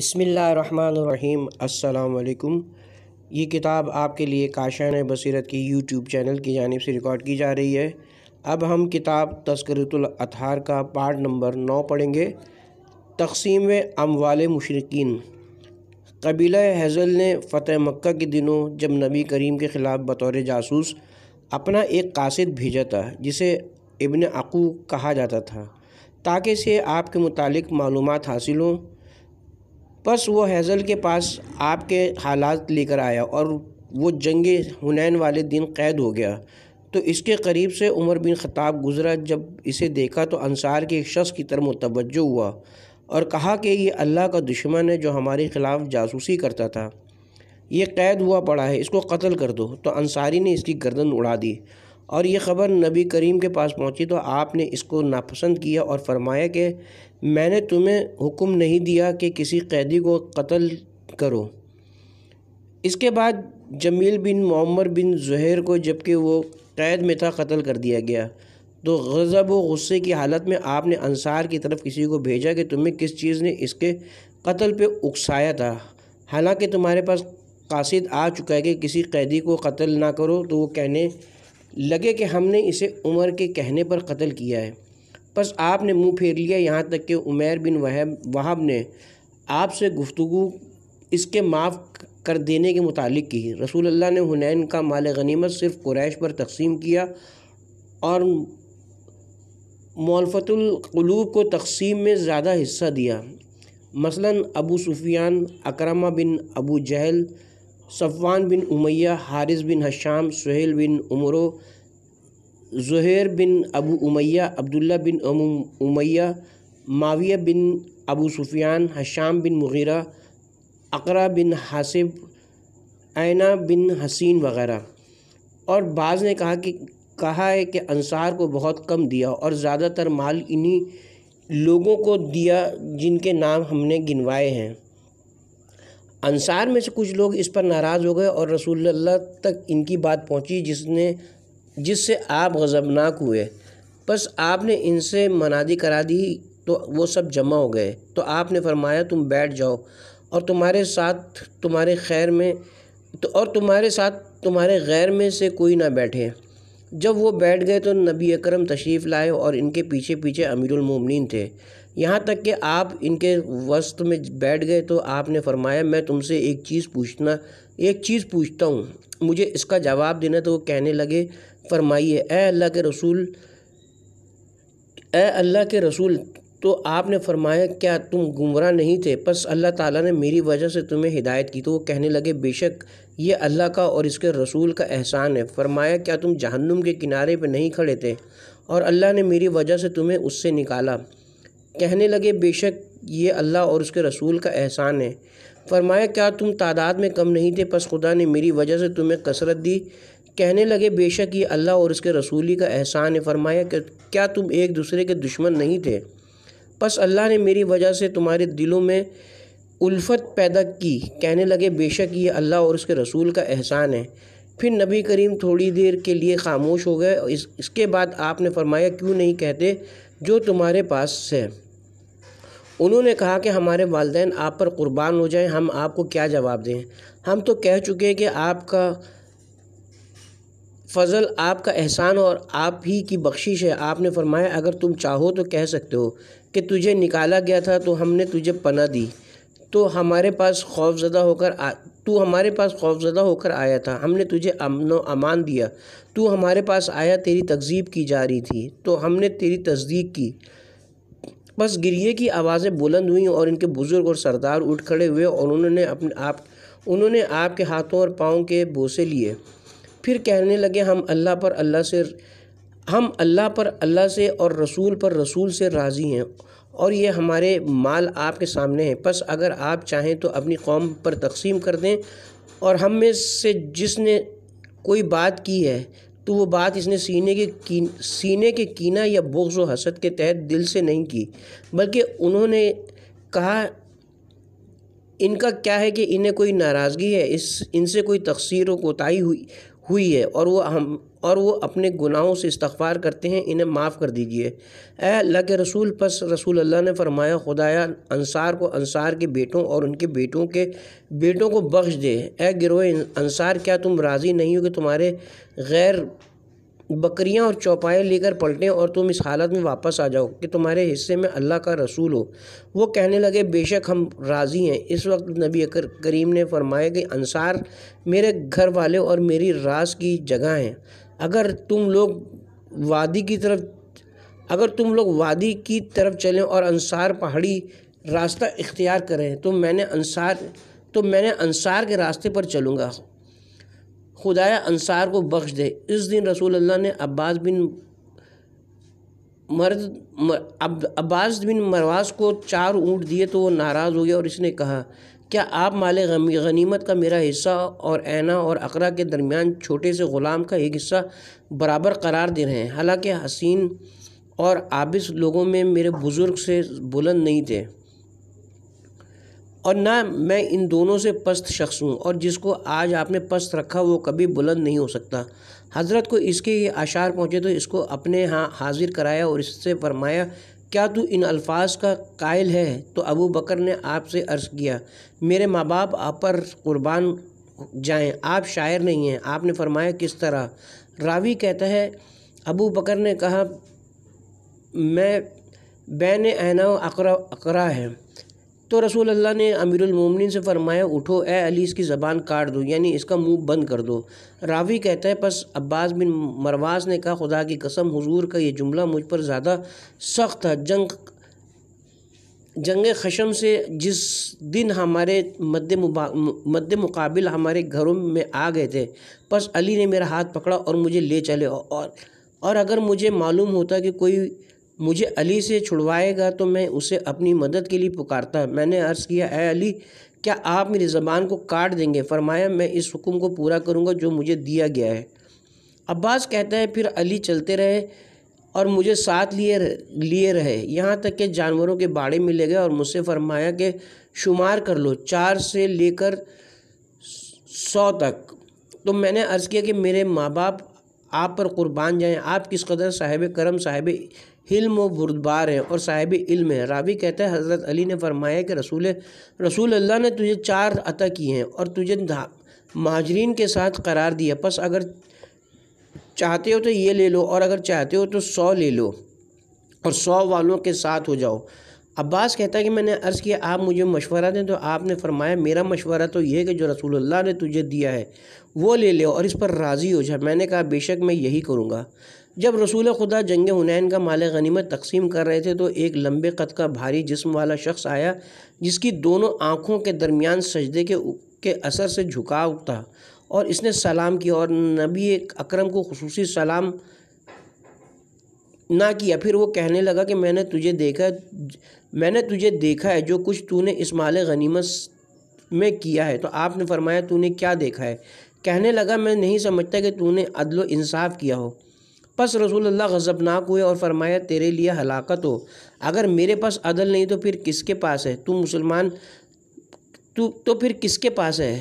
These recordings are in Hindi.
बसमिलीम अलकुम ये किताब आपके लिए काशान बसीरत की यूट्यूब चैनल की जानब से रिकॉर्ड की जा रही है अब हम किताब तस्करतुल्थार का पार्ट नंबर नौ पढ़ेंगे तकसीम अमवाल मशरकिन कबीला हज़ल ने फतेह मक्का के दिनों जब नबी करीम के ख़िलाफ़ बतौर जासूस अपना एक कासद भेजा था जिसे इबन अकू कहा जाता था ताकि से आपके मुतालिक मालूम हासिल हों बस वो हैज़ल के पास आपके हालात लेकर आया और वो जंग हुनैन वाले दिन क़ैद हो गया तो इसके करीब से उमर बिन ख़ताब गुज़रा जब इसे देखा तो अंसार के एक शख्स की तरह मुतवजो हुआ और कहा कि ये अल्लाह का दुश्मन है जो हमारे ख़िलाफ़ जासूसी करता था ये क़ैद हुआ पड़ा है इसको कत्ल कर दो तो अंसारी ने इसकी गर्दन उड़ा दी और ये ख़बर नबी करीम के पास पहुंची तो आपने इसको नापसंद किया और फरमाया कि मैंने तुम्हें हुक्म नहीं दिया कि किसी कैदी को कत्ल करो इसके बाद जमील बिन मम्मर बिन जहर को जबकि वो कैद में था कत्ल कर दिया गया तो गज़ब व गुस्से की हालत में आपने अंसार की तरफ किसी को भेजा कि तुम्हें किस चीज़ ने इसके कत्ल पे उकसाया था हालांकि तुम्हारे पास कासिद आ चुका है कि किसी कैदी को कत्ल ना करो तो वो कहने लगे कि हमने इसे उमर के कहने पर कत्ल किया है बस आपने मुंह फेर लिया यहाँ तक कि उमर बिन वहब वहाब ने आपसे गुफ्तु इसके माफ़ कर देने के मुतालिक की रसूल अल्लाह ने हुनैन का माल गनीमत सिर्फ कुरैश पर तकसीम किया और मौलफतलूब को तकसीम में ज़्यादा हिस्सा दिया मसलन Abu Sufyan Ikrima bin Abu Jahl Safwan bin Umayya Haris bin Hisham Suhail bin Amr Zuhair bin Abu Umayya Abdullah bin Umayya Muawiya bin Abu Sufyan Hisham bin Mughira Akra bin हासिब ऐना बिन हसीन वगैरह और बाज़ ने कहा कि कहा है कि अंसार को बहुत कम दिया और ज़्यादातर माल इन्हीं लोगों को दिया जिनके नाम हमने गिनवाए हैं अंसार में से कुछ लोग इस पर नाराज़ हो गए और अल्लाह तक इनकी बात पहुंची जिसने जिससे आप गज़बनाक हुए बस आपने इनसे मनादी करा दी तो वो सब जमा हो गए तो आपने फरमाया तुम बैठ जाओ और तुम्हारे साथ तुम्हारे खैर में तो और तुम्हारे साथ तुम्हारे गैर में से कोई ना बैठे जब वो बैठ गए तो नबी अकरम तशरीफ़ लाए और इनके पीछे पीछे अमीरुलमोमिनीन थे यहाँ तक कि आप इनके वस्त में बैठ गए तो आपने फरमाया मैं तुमसे एक चीज़ पूछना एक चीज़ पूछता हूँ मुझे इसका जवाब देना तो वो कहने लगे फरमाइए ए अल्लाह के रसूल ए अल्लाह के रसूल तो आपने फरमाया क्या तुम गुमराह नहीं थे बस अल्लाह ताला ने मेरी वजह से तुम्हें हिदायत की तो वो कहने लगे बेशक ये अल्लाह का और इसके रसूल का एहसान है फरमाया क्या तुम जहन्नुम के किनारे पर नहीं खड़े थे और अल्लाह ने मेरी वजह से तुम्हें उससे निकाला कहने लगे बेशक ये अल्लाह और उसके रसूल का एहसान है फरमाया क्या तुम तादाद में कम नहीं थे बस खुदा ने मेरी वजह से तुम्हें कसरत दी कहने लगे बेशक ये अल्लाह और उसके रसूली का एहसान है फरमाया क्या तुम एक दूसरे के दुश्मन नहीं थे बस अल्लाह ने मेरी वजह से तुम्हारे दिलों में उल्फत पैदा की कहने लगे बेशक ये अल्लाह और उसके रसूल का एहसान है फिर नबी करीम थोड़ी देर के लिए खामोश हो गए इस इसके बाद आपने फरमाया क्यों नहीं कहते जो तुम्हारे पास है उन्होंने कहा कि हमारे वालदेन आप पर क़ुरबान हो जाएं हम आपको क्या जवाब दें हम तो कह चुके हैं कि आपका फ़ज़ल आपका एहसान और आप ही की बख्शिश है आपने फरमाया अगर तुम चाहो तो कह सकते हो कि तुझे निकाला गया था तो हमने तुझे पना दी तो हमारे पास खौफजदा होकर आ तू हमारे पास खौफजदा होकर आया था हमने तुझे अमन अमान दिया तू हमारे पास आया तेरी तकजीब की जा रही थी तो हमने तेरी तस्दीक की बस गिरिए की आवाज़ें बुलंद हुई और इनके बुज़ुर्ग और सरदार उठ खड़े हुए और उन्होंने अपने आप उन्होंने आपके हाथों और पाँव के बोसे लिए फिर कहने लगे हम अल्लाह पर अल्लाह से हम अल्लाह पर अल्लाह से और रसूल पर रसूल से राज़ी हैं और ये हमारे माल आपके सामने हैं बस अगर आप चाहें तो अपनी कौम पर तकसीम कर दें और हम में से जिसने कोई बात की है तो वो बात इसने सीने के कीन, सीने के कीना या बोगज व हसद के तहत दिल से नहीं की बल्कि उन्होंने कहा इनका क्या है कि इन्हें कोई नाराज़गी है इस इनसे कोई तकसीर व कोताही हुई हुई है और वो हम और वो अपने गुनाहों से इस्तफ़ार करते हैं इन्हें माफ़ कर दीजिए ए अल्लाह के रसूल पस रसूल अल्लाह ने फरमाया खुदाया अंसार को अंसार के बेटों और उनके बेटों के बेटों को बख्श दे ए गिरोह अंसार क्या तुम राज़ी नहीं हो कि तुम्हारे गैर बकरियां और चौपाएँ लेकर पलटें और तुम इस हालत में वापस आ जाओ कि तुम्हारे हिस्से में अल्लाह का रसूल हो वो कहने लगे बेशक हम राज़ी हैं इस वक्त नबी करीम ने फरमाया कि अंसार मेरे घर वाले और मेरी रास की जगह हैं अगर तुम लोग वादी की तरफ अगर तुम लोग वादी की तरफ चलें और अंसार पहाड़ी रास्ता इख्तियार करें तो मैंने अंसार तो मैंने अंसार के रास्ते पर चलूँगा खुदा अंसार को बख्श दे इस दिन रसूल अल्लाह ने अब्बास बिन मर्द अब अब्बास बिन मरवाज को चार ऊँट दिए तो वो नाराज़ हो गया और इसने कहा क्या आप माल गनीमत का मेरा हिस्सा और ऐना और अकरा के दरमियान छोटे से ग़ुलाम का एक हिस्सा बराबर करार दे रहे हैं हालांकि हसीन और आबिस लोगों में मेरे बुज़ुर्ग से बुलंद नहीं थे और ना मैं इन दोनों से पस्त शख्स हूँ और जिसको आज आपने पस्त रखा वो कभी बुलंद नहीं हो सकता हज़रत को इसके ये आशार पहुँचे तो इसको अपने हाँ हाजिर कराया और इससे फरमाया क्या तू इन अल्फाज का कायल है तो अबू बकर ने आपसे अर्ज़ किया मेरे माँ बाप आप पर क़ुरबान जाएँ आप शायर नहीं हैं आपने फरमाया किस तरह रावी कहता है अबू बकर ने कहा मैं बैन ऐना अकरा अकरा है तो रसूल अल्लाह ने अमीरमिन से फरमाया उठो ए अली इसकी ज़बान काट दो यानी इसका मुंह बंद कर दो रावी कहता है बस अब्बास बिन मरवास ने कहा खुदा की कसम हुजूर का ये जुमला मुझ पर ज़्यादा सख्त था जंग जंग खशम से जिस दिन हमारे मद्द मद्द मुकाबिल हमारे घरों में आ गए थे बस अली ने मेरा हाथ पकड़ा और मुझे ले चले और और अगर मुझे मालूम होता कि कोई मुझे अली से छुड़वाएगा तो मैं उसे अपनी मदद के लिए पुकारता मैंने अर्ज़ किया ए अली क्या आप मेरी ज़बान को काट देंगे फरमाया मैं इस हुक्म को पूरा करूँगा जो मुझे दिया गया है अब्बास कहता है फिर अली चलते रहे और मुझे साथ लिए लिए रहे यहाँ तक कि जानवरों के बाड़े मिले गए और मुझसे फरमाया कि शुमार कर लो चार से लेकर सौ तक तो मैंने अर्ज़ किया कि मेरे माँ बाप आप पर क़ुरबान जाएं आप किस कदर साहिब करम साहिब हिल्म व बुरदबार हैं और साहिब इल्म है रावी कहते हैं हज़रत अली ने फरमाया कि रसूल रसूल अल्लाह ने तुझे चार अता किए हैं और तुझे महाजरीन के साथ करार दिया बस अगर चाहते हो तो ये ले लो और अगर चाहते हो तो सौ ले लो और सौ वालों के साथ हो जाओ अब्बास कहता है कि मैंने अर्ज़ किया आप मुझे मशवरा दें तो आपने फरमाया मेरा मशवरा तो यह है कि जो अल्लाह ने तुझे दिया है वो ले लो और इस पर राज़ी हो जाए मैंने कहा बेशक मैं यही करूँगा जब रसूल खुदा जंग हुनैन का माल गनीमत तकसीम कर रहे थे तो एक लंबे कद का भारी जिस्म वाला शख्स आया जिसकी दोनों आँखों के दरमियान सजदे के के असर से झुकाव था और इसने सलाम किया और नबी अकरम को खसूस सलाम ना किया फिर वो कहने लगा कि मैंने तुझे देखा मैंने तुझे देखा है जो कुछ तूने इस माल गनीमत में किया है तो आपने फरमाया तूने क्या देखा है कहने लगा मैं नहीं समझता कि तूने अदल इंसाफ किया हो बस रसूल गज़बनाक हुए और फरमाया तेरे लिए हलाकत हो अगर मेरे पास अदल नहीं तो फिर किसके पास है तू मुसलमान तू तो फिर किसके पास है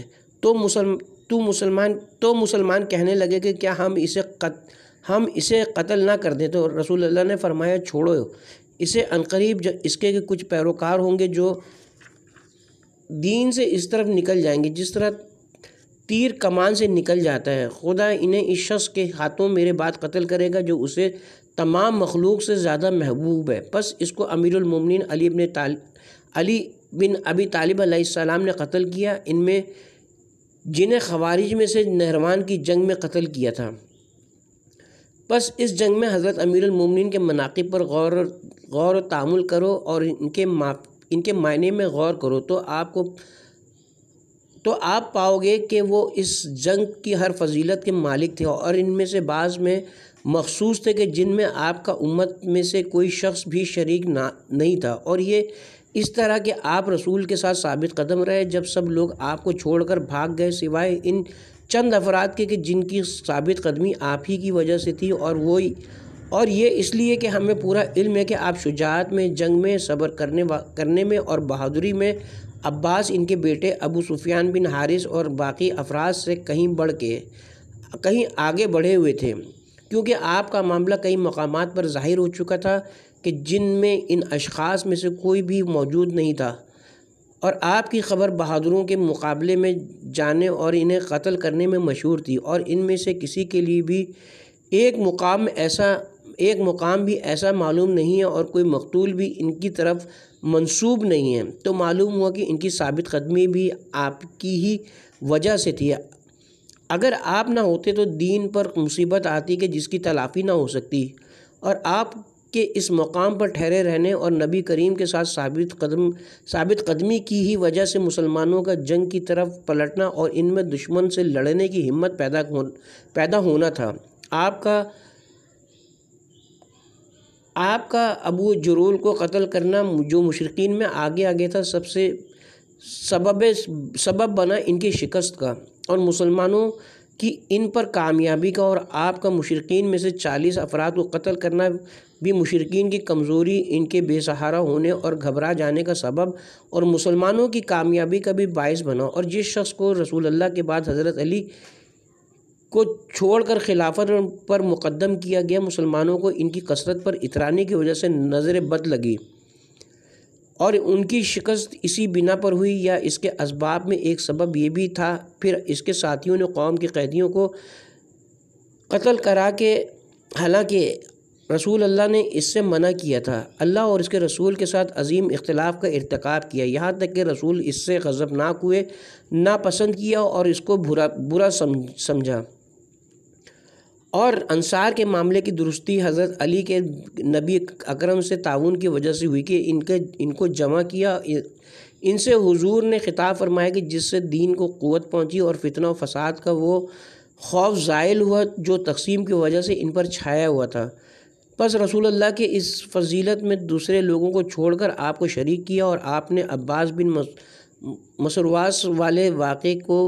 तो मुसल तू मुसलमान तो मुसलमान कहने लगे कि क्या हम इसे कत हम इसे कत्ल ना कर दें तो रसूल ने फरमाया छोड़ो इसे अनकरीब इसके कुछ पैरोकार होंगे जो दीन से इस तरफ निकल जाएंगे जिस तरह तीर कमान से निकल जाता है खुदा इन्हें इस शख्स के हाथों मेरे बाद कत्ल करेगा जो उसे तमाम मखलूक से ज़्यादा महबूब है बस इसको अमीरमिन अली इबन ताल अली बिन अबी तालिब अलैहिस्सलाम ने कत्ल किया इनमें जिन्हें खवारिज में से नहरवान की जंग में कत्ल किया था बस इस जंग में हज़रत अमीरमन के मनाक़ब पर गौर गौर तामुल करो और इनके माप इनके मायने में गौर करो तो आपको तो आप पाओगे कि वो इस जंग की हर फजीलत के मालिक थे और इनमें से बाज़ में मखसूस थे कि जिनमें आपका उम्मत में से कोई शख्स भी शरीक ना नहीं था और ये इस तरह के आप रसूल के साथ साबित कदम रहे जब सब लोग आपको छोड़कर भाग गए सिवाय इन चंद अफराद के कि जिनकी साबित कदमी आप ही की वजह से थी और वो और ये इसलिए कि हमें पूरा इल्म है कि आप शुजात में जंग में सब्र करने करने में और बहादुरी में अब्बास इनके बेटे अबू सुफियान बिन हारिस और बाकी अफराज से कहीं बढ़ के कहीं आगे बढ़े हुए थे क्योंकि आपका मामला कई मकाम पर ज़ाहिर हो चुका था कि जिन में इन अशखास में से कोई भी मौजूद नहीं था और आपकी ख़बर बहादुरों के मुकाबले में जाने और इन्हें कत्ल करने में मशहूर थी और इनमें से किसी के लिए भी एक मुकाम ऐसा एक मुकाम भी ऐसा मालूम नहीं है और कोई मकतूल भी इनकी तरफ मंसूब नहीं है तो मालूम हुआ कि इनकी साबित कदमी भी आपकी ही वजह से थी अगर आप ना होते तो दीन पर मुसीबत आती कि जिसकी तलाफ़ी ना हो सकती और आप के इस मकाम पर ठहरे रहने और नबी करीम के साथ साबित कदम साबित कदमी की ही वजह से मुसलमानों का जंग की तरफ पलटना और इनमें दुश्मन से लड़ने की हिम्मत पैदा हो पैदा होना था आपका आपका अबू जरूल को कत्ल करना जो मुशरकिन में आगे आगे था सबसे सबब सबब बना इनकी शिकस्त का और मुसलमानों की इन पर कामयाबी का और आपका मुशरकिन में से चालीस अफराद को कत्ल करना भी मुशरकिन की कमज़ोरी इनके बेसहारा होने और घबरा जाने का सबब और मुसलमानों की कामयाबी का भी बायस बना और जिस शख्स को रसूल अल्लाह के बाद हज़रत अली को छोड़कर खिलाफत पर मुकदम किया गया मुसलमानों को इनकी कसरत पर इतराने की वजह से नज़र बद लगी और उनकी शिकस्त इसी बिना पर हुई या इसके इसबाब में एक सबब ये भी था फिर इसके साथियों ने कौम के कैदियों को कत्ल करा के हालांकि रसूल अल्लाह ने इससे मना किया था अल्लाह और इसके रसूल के साथ अजीम इख्तलाफ का इरतकब किया यहाँ तक कि रसूल इससे गज़बनाक हुए नापसंद किया और इसको बुरा बुरा समझा और अंसार के मामले की दुरुस्ती हज़रत अली के नबी अकरम से ताउन की वजह से हुई कि इनके इनको जमा किया इनसे हुजूर ने ख़िताब फरमाया कि जिससे दीन को क़वत पहुंची और फितना फसाद का वो खौफ ज़ायल हुआ जो तकसीम की वजह से इन पर छाया हुआ था बस रसूल अल्लाह के इस फजीलत में दूसरे लोगों को छोड़कर आपको शरीक किया और आपने अब्बास बिन मसरवास वाले वाक़े को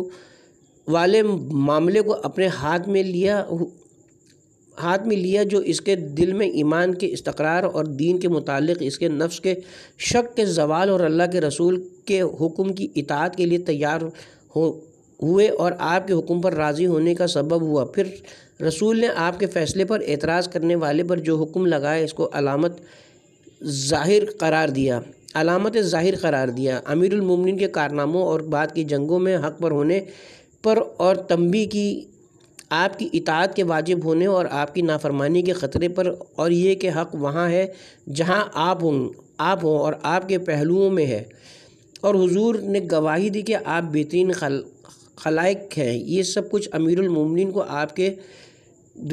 वाले मामले को अपने हाथ में लिया हाथ में लिया जो इसके दिल में ईमान के इस्तक़रार और दीन के मुतालिक इसके नफ्स के शक के जवाल और अल्लाह के रसूल के हुक्म की इतात के लिए तैयार हो हुए और आपके हुक्म पर राज़ी होने का सबब हुआ फिर रसूल ने आपके फ़ैसले पर एतराज़ करने वाले पर जो हुक्म लगाया इसको अलामत ज़ाहिर करार दिया अलामत ज़ाहिर करार दिया अमीरमिन के कारनामों और बाद की जंगों में हक पर होने पर और तंबी की आपकी इतात के वाजिब होने और आपकी नाफरमानी के ख़तरे पर और ये कि हक़ वहाँ है जहाँ आप हों आप हों और आपके पहलुओं में है और हुजूर ने गवाही दी कि आप बेहतरीन खल खलाइक हैं ये सब कुछ अमीरमिन को आपके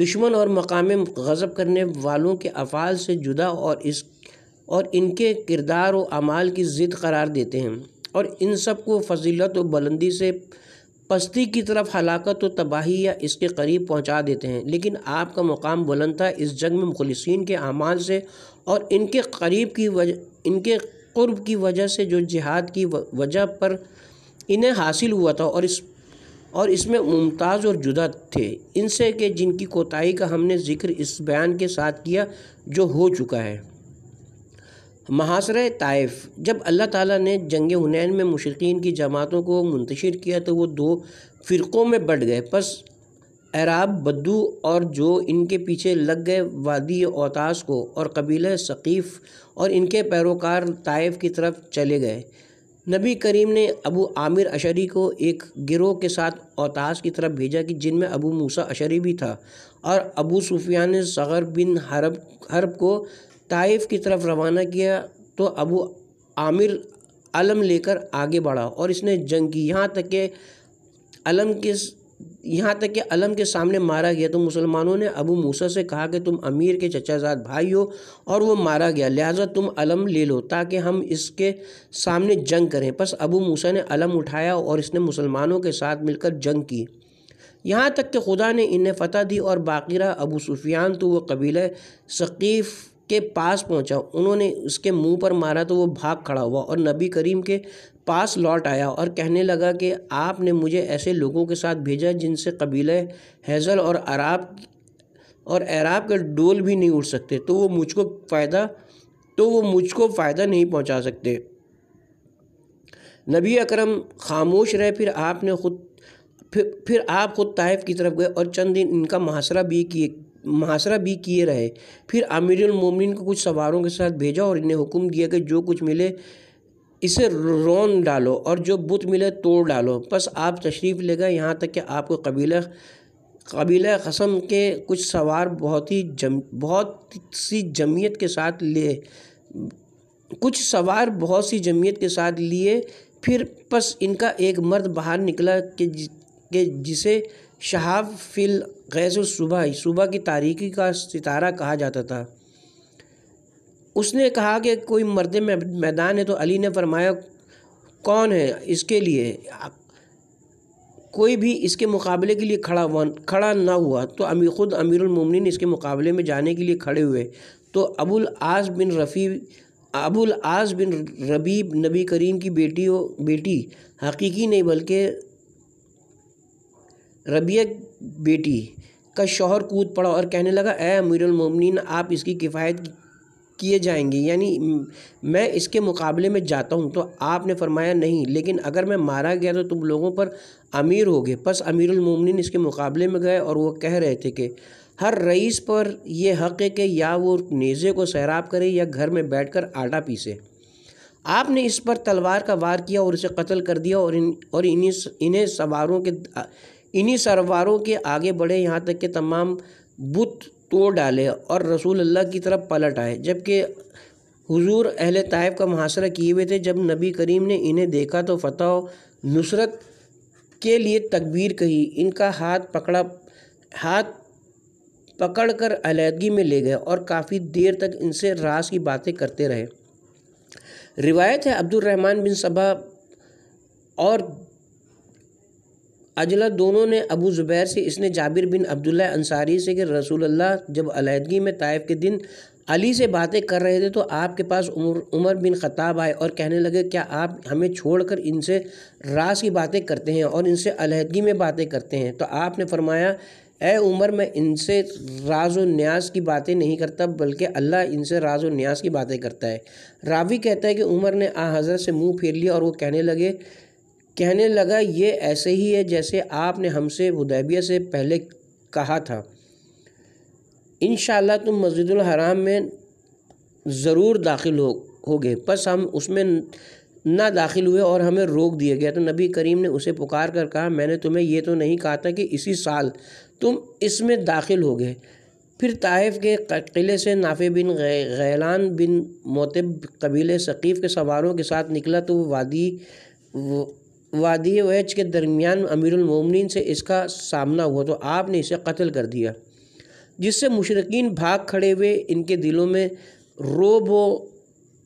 दुश्मन और मकाम गज़ब करने वालों के अफ़ाल से जुदा और इस और इनके किरदार व अमाल की ज़िद करार देते हैं और इन सब को फजीलत व बुलंदी से पस्ती की तरफ हलाकत तो तबाही या इसके करीब पहुंचा देते हैं लेकिन आपका मुकाम बुलंद था इस जंग में मुखलसिन के अमाल से और इनके करीब की वजह इनके कुर्ब की वजह से जो जिहाद की वजह पर इन्हें हासिल हुआ था और इस और इसमें मुमताज़ और जुदा थे इनसे के जिनकी कोताही का हमने जिक्र इस बयान के साथ किया जो हो चुका है महासर ताइफ जब अल्लाह ताला ने जंग हुनैन में मुशरकिन की जमातों को मुंतशिर किया तो वो दो फ़िरक़ों में बढ़ गए बस अराब बद्दू और जो इनके पीछे लग गए वादी ओतास को और कबीले सकीफ़ और इनके पैरोकार ताइफ की तरफ चले गए नबी करीम ने अबू आमिर अशरी को एक गिरोह के साथ ओतास की तरफ भेजा कि जिनमें अबू मूसा अशरी भी था और अबू सुफियान सगर बिन हरब हरब को ताइफ की तरफ रवाना किया तो अबू आमिर अलम लेकर आगे बढ़ा और इसने जंग की यहाँ तक के अलम के यहाँ तक के अलम के सामने मारा गया तो मुसलमानों ने अबू मूसा से कहा कि तुम अमीर के चचाजाद भाई हो और वो मारा गया लिहाजा तुम अलम ले लो ताकि हम इसके सामने जंग करें बस अबू मूसा ने अलम उठाया और इसने मुसलमानों के साथ मिलकर जंग की यहाँ तक कि खुदा ने इन्हें फ़तह दी और बाकी अबू सुफियान तो वह कबीला शकीफ़ के पास पहुंचा उन्होंने उसके मुंह पर मारा तो वो भाग खड़ा हुआ और नबी करीम के पास लौट आया और कहने लगा कि आपने मुझे ऐसे लोगों के साथ भेजा जिनसे कबीले हैज़ल और अराब और अराब के डोल भी नहीं उड़ सकते तो वो मुझको फ़ायदा तो वो मुझको फ़ायदा नहीं पहुंचा सकते नबी अकरम खामोश रहे फिर आपने खुद फिर फिर आप खुद ताइफ की तरफ गए और चंद दिन इनका मुहासरा भी किए मुहासरा भी किए रहे फिर मोमिन को कुछ सवारों के साथ भेजा और इन्हें हुक्म दिया कि जो कुछ मिले इसे रोन डालो और जो बुत मिले तोड़ डालो बस आप तशरीफ़ ले गए यहाँ तक कि आपको कबीला कबीला कसम के कुछ सवार बहुत ही जम बहुत सी जमीयत के साथ ले कुछ सवार बहुत सी जमीयत के साथ लिए फिर बस इनका एक मर्द बाहर निकला कि जिसे शहाब फिल गैस सुबह सुबह की तारीखी का सितारा कहा जाता था उसने कहा कि कोई मर्द मैदान है तो अली ने फरमाया कौन है इसके लिए कोई भी इसके मुकाबले के लिए खड़ा खड़ा ना हुआ तो अमीर ख़ुद अमीरमन इसके मुकाबले में जाने के लिए खड़े हुए तो अबुल आस बिन रफ़ी अबुल आस बिन रबीब नबी करीम की बेटी बेटी हकीकी नहीं बल्कि रबिया बेटी का शौहर कूद पड़ा और कहने लगा ए अमीरुल आप इसकी किफ़ायत किए जाएंगे यानी मैं इसके मुकाबले में जाता हूँ तो आपने फरमाया नहीं लेकिन अगर मैं मारा गया तो तुम लोगों पर अमीर हो गए बस अमीरुल इसके मुकाबले में गए और वह कह रहे थे कि हर रईस पर यह हक़ है कि या वो नेज़े को सैराब करे या घर में बैठ कर आटा पीसे आपने इस पर तलवार का वार किया और इसे कत्ल कर दिया और इन और इन्हीं इन्हें सवारों के इन्हीं सरवारों के आगे बढ़े यहाँ तक के तमाम बुत तोड़ डाले और रसूल अल्लाह की तरफ पलट आए जबकि हुजूर अहल ताइब का मुहासरा किए हुए थे जब नबी करीम ने इन्हें देखा तो फतह नुसरत के लिए तकबीर कही इनका हाथ पकड़ा हाथ पकड़ कर अलीहदगी में ले गए और काफ़ी देर तक इनसे रास की बातें करते रहे रिवायत है अब्दुलरहमान बिन सबा और अजला दोनों ने अबू ज़ुबैर से इसने जाबिर बिन अब्दुल्ला अंसारी से कि रसूल अल्लाह जब अलीहदगी में तायफ के दिन अली से बातें कर रहे थे तो आपके पास उमर उमर बिन ख़ताब आए और कहने लगे क्या आप हमें छोड़कर इनसे रास की बातें करते हैं और इनसे अलहदगी में बातें करते हैं तो आपने फरमाया ए उमर मैं इनसे राज व न्यास की बातें नहीं करता बल्कि अल्लाह इनसे राज व न्यास की बातें करता है रावी कहता है कि उमर ने आ हज़रत से मुंह फेर लिया और वो कहने लगे कहने लगा ये ऐसे ही है जैसे आपने हमसे उदैबिया से पहले कहा था इन तुम मस्जिद हराम में ज़रूर दाखिल हो होगे बस हम उसमें ना दाखिल हुए और हमें रोक दिया गया तो नबी करीम ने उसे पुकार कर कहा मैंने तुम्हें ये तो नहीं कहा था कि इसी साल तुम इसमें दाखिल हो गए फिर ताइफ के किले से नाफे बिन गैलान बिन मोतब कबीले शकीफ के सवारों के साथ निकला तो वो वादी वादी वैज के दरमियान अमीरमिन से इसका सामना हुआ तो आपने इसे कत्ल कर दिया जिससे मुशरकिन भाग खड़े हुए इनके दिलों में रोब व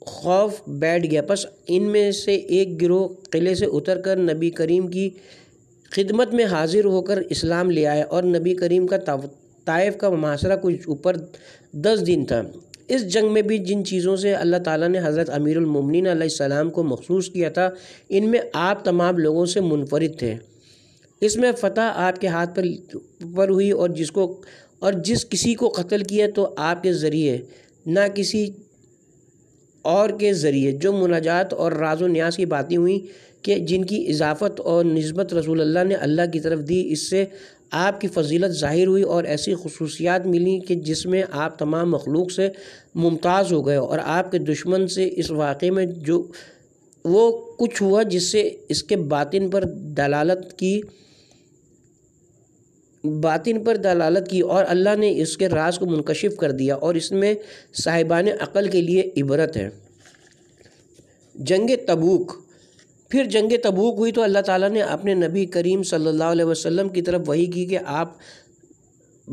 खौफ बैठ गया बस इनमें से एक गिरोह किले से उतरकर नबी करीम की खिदमत में हाजिर होकर इस्लाम ले आया और नबी करीम का ताइफ का मासरा कुछ ऊपर दस दिन था इस जंग में भी जिन चीज़ों से अल्लाह ताला ने हज़रत अमीरमिन सलाम को मखसूस किया था इनमें आप तमाम लोगों से मुनफरद थे इसमें फ़तह आपके हाथ पर पर हुई और जिसको और जिस किसी को कत्ल किया तो आपके ज़रिए ना किसी और के ज़रिए जो मुनाजात और राज न्यास की बातें हुई कि जिनकी इजाफ़त और नस्बत रसूल अल्लाह ने अल्लाह की तरफ दी इससे आपकी फजीलत ज़ाहिर हुई और ऐसी खसूसियात मिली कि जिसमें आप तमाम मखलूक से मुमताज़ हो गए और आपके दुश्मन से इस वाक़े में जो वो कुछ हुआ जिससे इसके बातिन पर दलालत की बातिन पर दलालत की और अल्लाह ने इसके राज को मुनकशिफ कर दिया और इसमें साहिबान अक़ल के लिए इबरत है जंग तबूक फिर जंग तबूक हुई तो अल्लाह ताला ने अपने नबी करीम सल्लल्लाहु अलैहि वसल्लम की तरफ वही की कि आप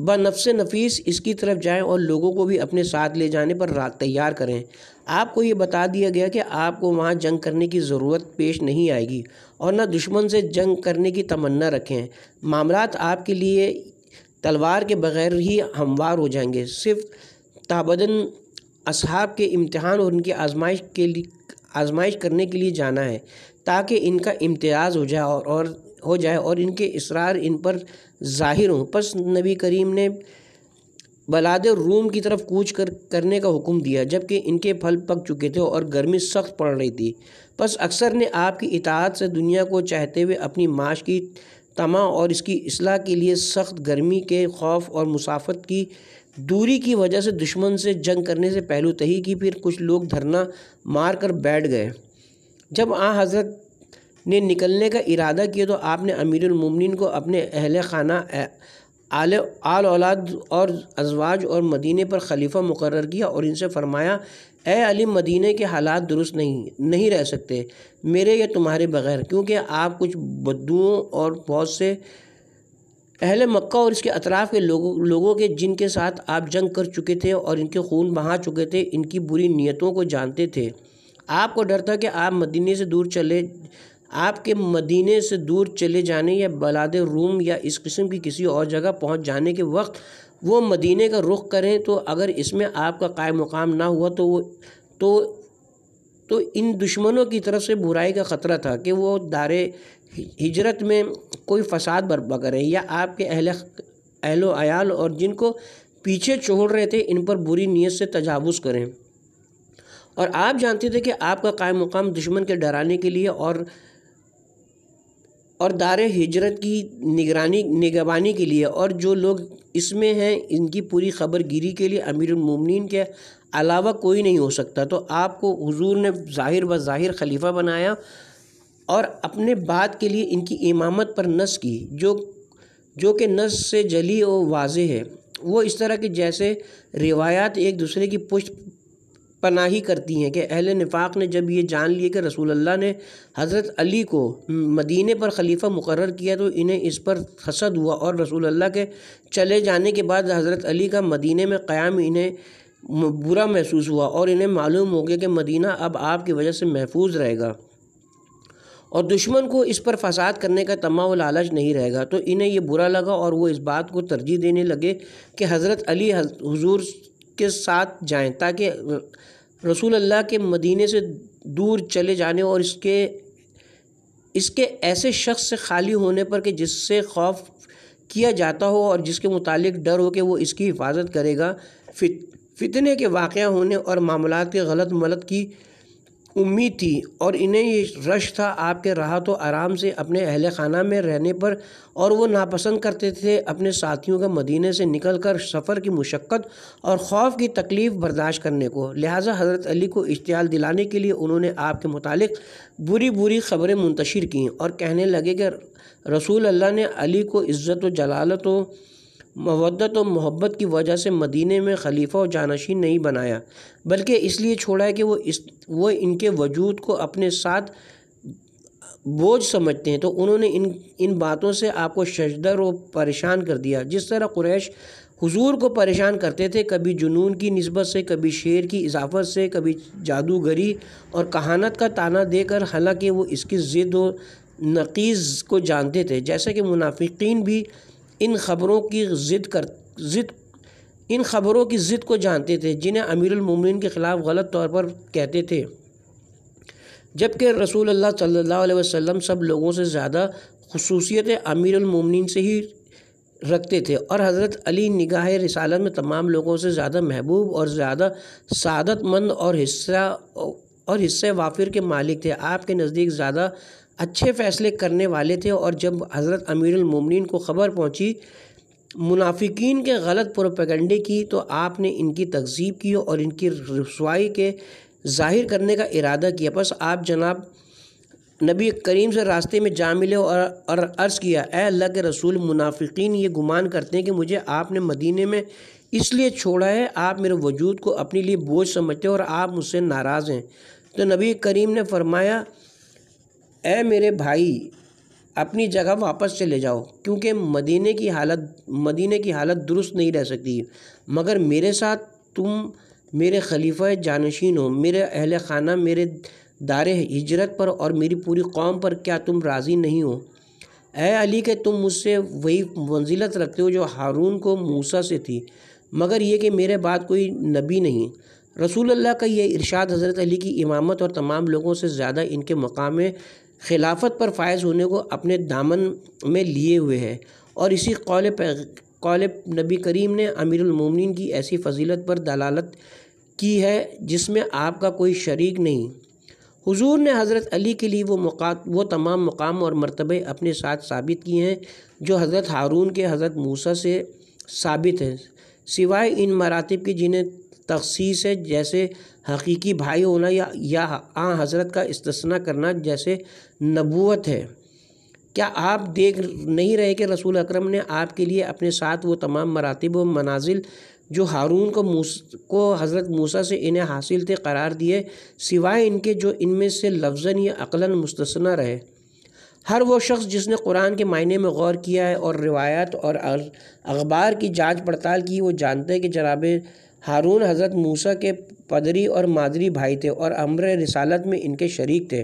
ब नफ्स नफीस इसकी तरफ जाएं और लोगों को भी अपने साथ ले जाने पर रात तैयार करें आपको ये बता दिया गया कि आपको वहाँ जंग करने की ज़रूरत पेश नहीं आएगी और न दुश्मन से जंग करने की तमन्ना रखें मामला आपके लिए तलवार के बगैर ही हमवार हो जाएंगे सिर्फ ताबदन असहाब के इम्तहान और उनकी आजमाइश के लिए आजमाइश करने के लिए जाना है ताकि इनका इम्तियाज़ हो जाए और, और हो जाए और इनके इसरार इन पर ज़ाहिर हों पस नबी करीम ने बलाद रूम की तरफ कूच कर करने का हुक्म दिया जबकि इनके फल पक चुके थे और गर्मी सख्त पड़ रही थी बस अक्सर ने आपकी इतात से दुनिया को चाहते हुए अपनी माश की तमा और इसकी असलाह के लिए सख्त गर्मी के खौफ और मुसाफत की दूरी की वजह से दुश्मन से जंग करने से पहलू तही कि फिर कुछ लोग धरना मार कर बैठ गए जब आ हज़रत ने निकलने का इरादा किया तो आपने अमीरमिन को अपने अहल खाना आल आल औलाद और अजवाज और मदीने पर खलीफा मुकर किया और इनसे फरमाया ए अली मदीने के हालात दुरुस्त नहीं नहीं रह सकते मेरे या तुम्हारे बगैर क्योंकि आप कुछ बदुओं और बहुत से अहल मक्का और इसके अतराफ़ के लोगों लोगों के जिनके साथ आप जंग कर चुके थे और इनके खून बहा चुके थे इनकी बुरी नीयतों को जानते थे आपको डर था कि आप मदीने से दूर चले आपके मदीने से दूर चले जाने या बलाद रूम या इस किस्म की किसी और जगह पहुंच जाने के वक्त वो मदीने का रुख करें तो अगर इसमें आपका कायम मुकाम ना हुआ तो वो तो तो इन दुश्मनों की तरफ से बुराई का ख़तरा था कि वो दार हिजरत में कोई फ़साद बर्पा करें या आपके अहल अहलो आयाल और जिनको पीछे छोड़ रहे थे इन पर बुरी नीयत से तजावज़ करें और आप जानते थे कि आपका कायम मुकाम दुश्मन के डराने के लिए और और दार हिजरत की निगरानी निगबानी के लिए और जो लोग इसमें हैं इनकी पूरी खबर गिरी के लिए अमीरमिन के अलावा कोई नहीं हो सकता तो आपको हुजूर ने ज़ाहिर व ज़ाहिर खलीफा बनाया और अपने बात के लिए इनकी इमामत पर नस की जो जो कि नस से जली और वाज है वो इस तरह की जैसे रिवायात एक दूसरे की पुष्ट पनाही करती हैं कि अहल निफाक ने जब ये जान लिए कि रसूल अल्लाह ने हज़रत अली को मदीने पर खलीफा मुकर किया तो इन्हें इस पर हसद हुआ और रसूल अल्लाह के चले जाने के बाद हज़रत अली का मदीने में क़्याम इन्हें बुरा महसूस हुआ और इन्हें मालूम हो गया कि मदीना अब आपकी वजह से महफूज रहेगा और दुश्मन को इस पर फसाद करने का तमाम व लालच नहीं रहेगा तो इन्हें यह बुरा लगा और वो इस बात को तरजीह देने लगे कि हज़रत अली हजूर के साथ जाएं ताकि रसूल अल्लाह के मदीने से दूर चले जाने और इसके इसके ऐसे शख्स से खाली होने पर कि जिससे खौफ किया जाता हो और जिसके मुतालिक डर हो कि वो इसकी हिफाजत करेगा फित, फितने के वाक़ होने और मामला के गलत मलत की उम्मीद थी और इन्हें ये रश था आपके रहा तो आराम से अपने अहल खाना में रहने पर और वो नापसंद करते थे अपने साथियों का मदीने से निकल कर सफ़र की मुशक्क़त और खौफ की तकलीफ़ बर्दाश्त करने को लिहाजा हज़रत अली को इश्तियाल दिलाने के लिए उन्होंने आपके मुतालिक बुरी बुरी ख़बरें मुंतशिर की और कहने लगे कि रसूल अल्लाह ने अली को इज़्ज़त व जलालत व मवदत और मोहब्बत की वजह से मदीने में खलीफा और जानशीन नहीं बनाया बल्कि इसलिए छोड़ा है कि वो इस वो इनके वजूद को अपने साथ बोझ समझते हैं तो उन्होंने इन इन बातों से आपको शजदर और परेशान कर दिया जिस तरह कुरैश हुजूर को परेशान करते थे कभी जुनून की नस्बत से कभी शेर की इजाफत से कभी जादूगरी और कहानत का ताना देकर हालांकि वो इसकी ज़िद और नक़ीज़ को जानते थे जैसे कि मुनाफिकीन भी इन खबरों की ज़िद कर ज़िद इन खबरों की ज़िद को जानते थे जिन्हें अमीरमिन के ख़िलाफ़ गलत तौर पर कहते थे जबकि रसूल अल्लाह सल्लल्लाहु अलैहि वसल्लम सब लोगों से ज़्यादा खसूसियत अमीरमिन से ही रखते थे और हज़रत अली निगाह रिसाल में तमाम लोगों से ज़्यादा महबूब और ज़्यादा सादतमंद और हिस्सा और हिस्से वाफिर के मालिक थे आपके नज़दीक ज़्यादा अच्छे फैसले करने वाले थे और जब हज़रत अमीरमिन को ख़बर पहुँची मुनाफिकीन के गलत प्रोपेगेंडे की तो आपने इनकी तकजीब की और इनकी रसवाई के ज़ाहिर करने का इरादा किया बस आप जनाब नबी करीम से रास्ते में जा मिले और और अर्ज़ किया ए अल्लाह के रसूल मुनाफिकीन ये गुमान करते हैं कि मुझे आपने मदीने में इसलिए छोड़ा है आप मेरे वजूद को अपने लिए बोझ समझते हो और आप मुझसे नाराज़ हैं तो नबी करीम ने फरमाया ए मेरे भाई अपनी जगह वापस चले जाओ क्योंकि मदीने की हालत मदीने की हालत दुरुस्त नहीं रह सकती मगर मेरे साथ तुम मेरे खलीफा जानशीन हो मेरे अहल खाना मेरे दार हिजरत पर और मेरी पूरी कौम पर क्या तुम राज़ी नहीं हो ए अली के तुम मुझसे वही मंजिलत रखते हो जो हारून को मूसा से थी मगर ये कि मेरे बाद कोई नबी नहीं रसूल अल्लाह का ये इरशाद हज़रत अली की इमामत और तमाम लोगों से ज़्यादा इनके मकाम खिलाफत पर फायज़ होने को अपने दामन में लिए हुए है और इसी कौल कौल नबी करीम ने अमीरमिन की ऐसी फजीलत पर दलालत की है जिसमें आपका कोई शरीक नहीं हुजूर ने हज़रत अली के लिए वो मका वो तमाम मकाम और मरतबे अपने साथ साबित किए हैं जो हज़रत हारून के हज़रत मूसा से साबित हैं सिवाय इन मरातब के जिन्हें तखसीस है जैसे हकीकी भाई होना या या आ हज़रत का इस्तना करना जैसे नबूत है क्या आप देख नहीं रहे कि रसूल अकरम ने आपके लिए अपने साथ वो तमाम मरातब व मनाजिल जो हारून को मूस को हज़रत मूसा से इन्हें हासिल थे करार दिए सिवाय इनके जो इनमें से लफ्जन या अकला मुस्तना रहे हर वो शख्स जिसने कुरान के मायने में गौर किया है और रिवायत और अखबार की जांच पड़ताल की वो जानते हैं कि जनाब हारून हज़रत मूसा के पदरी और मादरी भाई थे और अम्र रसालत में इनके शरीक थे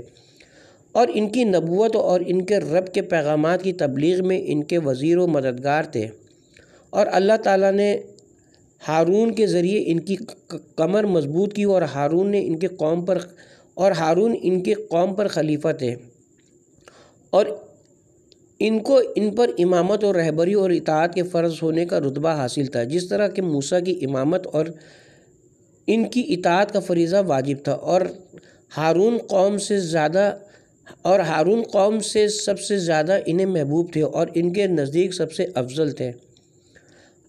और इनकी नबूत और इनके रब के पैगाम की तबलीग में इनके वज़ी व मददगार थे और अल्लाह ताला ने हारून के ज़रिए इनकी कमर मजबूत की और हारून ने इनके कौम पर और हारून इनके कौम पर खलीफा थे और इनको इन पर इमामत और रहबरी और इतात के फ़र्ज़ होने का रुतबा हासिल था जिस तरह के मूसा की इमामत और इनकी इतात का फरीज़ा वाजिब था और हारून कौम से ज़्यादा और हारून कौम से सबसे ज़्यादा इन्हें महबूब थे और इनके नज़दीक सबसे अफजल थे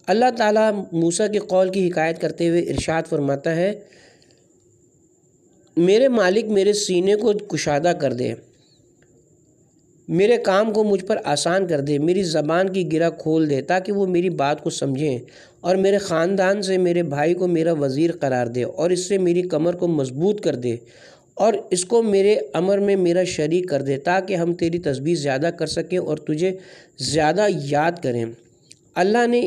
अल्लाह ताला मूसा के कौल की हिकायत करते हुए इरशाद फरमाता है मेरे मालिक मेरे सीने को कुशादा कर दे मेरे काम को मुझ पर आसान कर दे मेरी ज़बान की गिरा खोल दे ताकि वो मेरी बात को समझें और मेरे ख़ानदान से मेरे भाई को मेरा वज़ीर करार दे और इससे मेरी कमर को मजबूत कर दे और इसको मेरे अमर में मेरा शरीक कर दे ताकि हम तेरी तस्वीर ज़्यादा कर सकें और तुझे ज़्यादा याद करें अल्लाह ने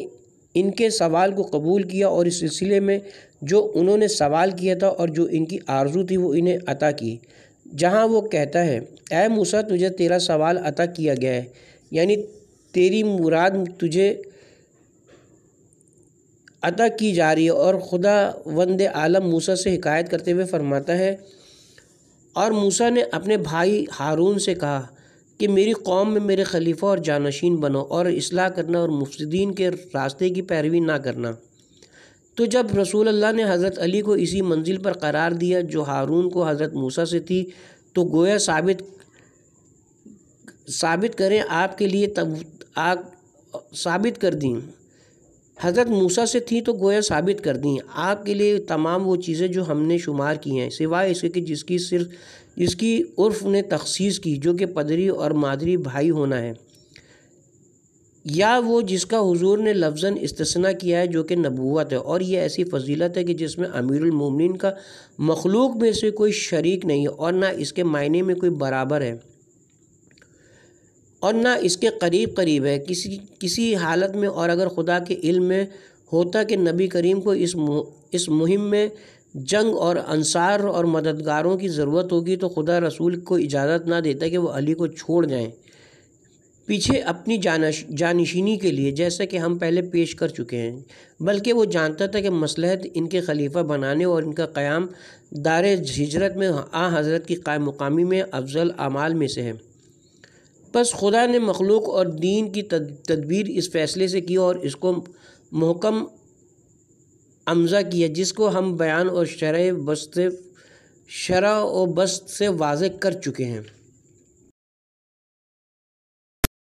इनके सवाल को कबूल किया और इस सिलसिले में जो उन्होंने सवाल किया था और जो इनकी आरजू थी वो इन्हें अता की जहाँ वो कहता है ए मूसा तुझे तेरा सवाल अता किया गया है यानी तेरी मुराद तुझे अता की जा रही है और खुदा वंद आलम मूसा से शिकायत करते हुए फरमाता है और मूसा ने अपने भाई हारून से कहा कि मेरी कौम में मेरे खलीफा और जानशीन बनो और असलाह करना और मुफसदीन के रास्ते की पैरवी ना करना तो जब रसूल अल्लाह ने हज़रत अली को इसी मंजिल पर करार दिया जो हारून को हज़रत मूसा से थी तो गोया साबित साबित करें आपके लिए तब आग साबित कर दी हज़रत मूसा से थी तो गोया साबित कर दी आपके लिए तमाम वो चीज़ें जो हमने शुमार की हैं सिवाय इसके कि जिसकी सिर्फ जिसकी उर्फ ने तखसीस की जो कि पदरी और मादरी भाई होना है या वो जिसका हुजूर ने लफजन इस्तना किया है जो कि नबूत है और ये ऐसी फजीलत है कि जिसमें अमीरमिन का मखलूक में से कोई शरीक नहीं है और ना इसके मायने में कोई बराबर है और ना इसके करीब करीब है किसी किसी हालत में और अगर खुदा के इल्म में होता कि नबी करीम को इस मु, इस मुहिम में जंग और अनसार और मददगारों की ज़रूरत होगी तो खुदा रसूल को इजाज़त ना देता कि वो अली को छोड़ जाएँ पीछे अपनी जानश जानशीनी के लिए जैसा कि हम पहले पेश कर चुके हैं बल्कि वो जानता था कि मसलहत इनके खलीफा बनाने और इनका क़्याम दार हिजरत में आ हज़रत की कायम मुकामी में अफजल अमाल में से है बस खुदा ने मखलूक और दीन की तदबीर इस फैसले से की और इसको महकम अमज़ा किया जिसको हम बयान और शर बस्त शरा और बस्त से वाज कर चुके हैं